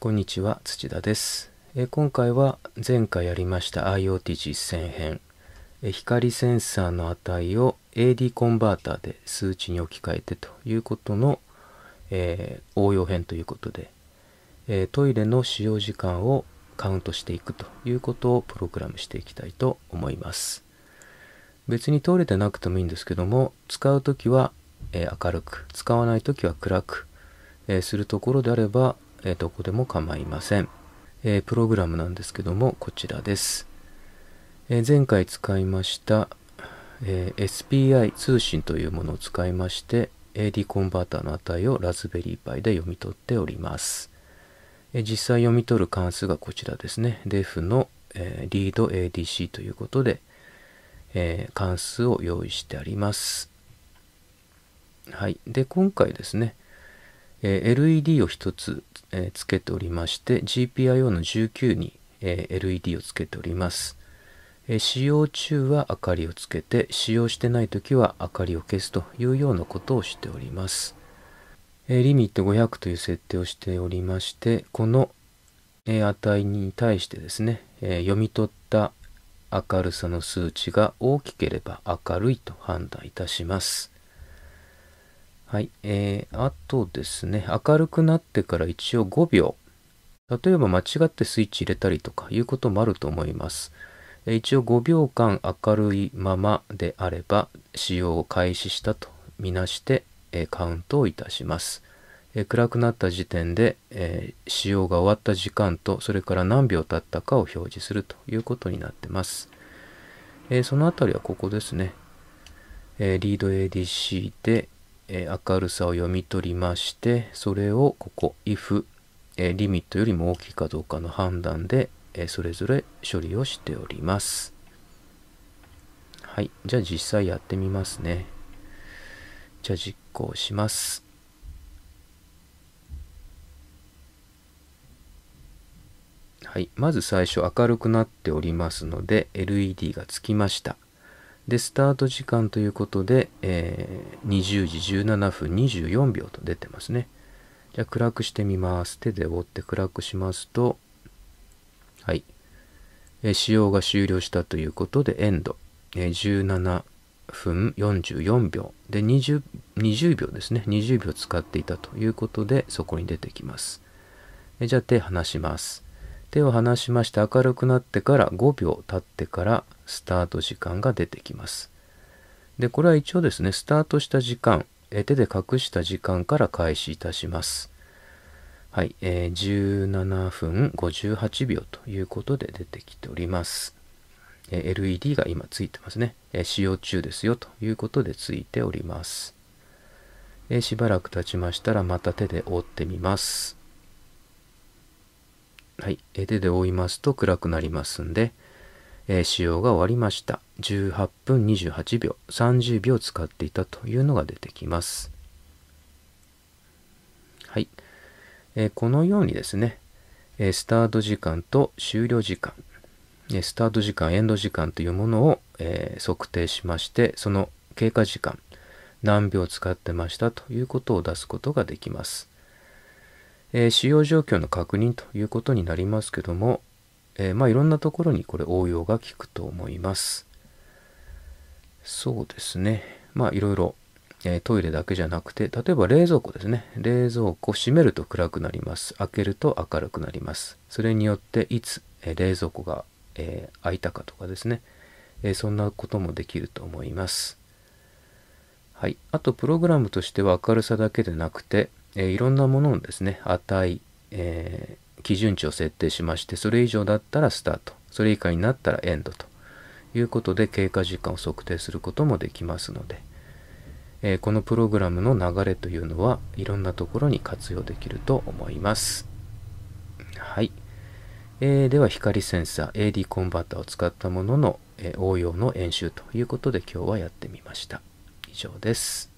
こんにちは、土田です。え今回は前回やりました IoT 実践編え。光センサーの値を AD コンバーターで数値に置き換えてということの、えー、応用編ということで、えー、トイレの使用時間をカウントしていくということをプログラムしていきたいと思います。別にトイレでなくてもいいんですけども、使うときは、えー、明るく、使わないときは暗く、えするところであればえー、どこでも構いません。えー、プログラムなんですけども、こちらです。えー、前回使いました、え SPI 通信というものを使いまして、AD コンバーターの値をラズベリーパイで読み取っております。え実際読み取る関数がこちらですね。def の、えー、readADC ということで、え関数を用意してあります。はい。で、今回ですね、えー、LED を1つ、えー、つけておりまして GPIO の19に、えー、LED をつけております、え使用中は明かりをつけて使用してない時は明かりを消すというようなことをしております、えリミット500という設定をしておりましてこの、え値に対してですね、え読み取った明るさの数値が大きければ明るいと判断いたします。はい。えー、あとですね、明るくなってから一応5秒。例えば間違ってスイッチ入れたりとかいうこともあると思います。一応5秒間明るいままであれば使用を開始したとみなしてカウントをいたします。暗くなった時点で使用が終わった時間とそれから何秒経ったかを表示するということになってます。そのあたりはここですね。リード ADC でえー、明るさを読み取りましてそれをここ if、えー、リミットよりも大きいかどうかの判断で、えー、それぞれ処理をしておりますはいじゃあ実際やってみますねじゃあ実行しますはいまず最初明るくなっておりますので LED がつきましたで、スタート時間ということで、えー、20時17分24秒と出てますね。じゃあ、暗くしてみます。手で折って暗くしますと、はい。えー、使用が終了したということで、エンド。えー、17分44秒。で20、20秒ですね。20秒使っていたということで、そこに出てきます。えー、じゃあ、手離します。手を離しまして明るくなってから5秒経ってからスタート時間が出てきます。で、これは一応ですね、スタートした時間、え手で隠した時間から開始いたします。はい、えー、17分58秒ということで出てきております。え LED が今ついてますね、え使用中ですよということでついております。えしばらく経ちましたらまた手で覆ってみます。はい、手で覆いますと暗くなりますんで、えー、使用が終わりました。18分28秒、30秒使っていたというのが出てきます。はい。えー、このようにですね、えー、スタート時間と終了時間、えスタート時間、エンド時間というものを、え測定しまして、その経過時間、何秒使ってましたということを出すことができます。えー、使用状況の確認ということになりますけども、えー、まあいろんなところにこれ応用が効くと思います。そうですね。まあいろいろ、えー、トイレだけじゃなくて、例えば冷蔵庫ですね。冷蔵庫閉めると暗くなります。開けると明るくなります。それによっていつ、え冷蔵庫が、え開いたかとかですね、えそんなこともできると思います。はい。あと、プログラムとしては明るさだけでなくて、えー、いろんなもののですね、値、えー、基準値を設定しまして、それ以上だったらスタート、それ以下になったらエンドということで経過時間を測定することもできますので、えー、このプログラムの流れというのはいろんなところに活用できると思います。はい。えー、では光センサー AD コンバーターを使ったものの、えー、応用の演習ということで今日はやってみました。以上です。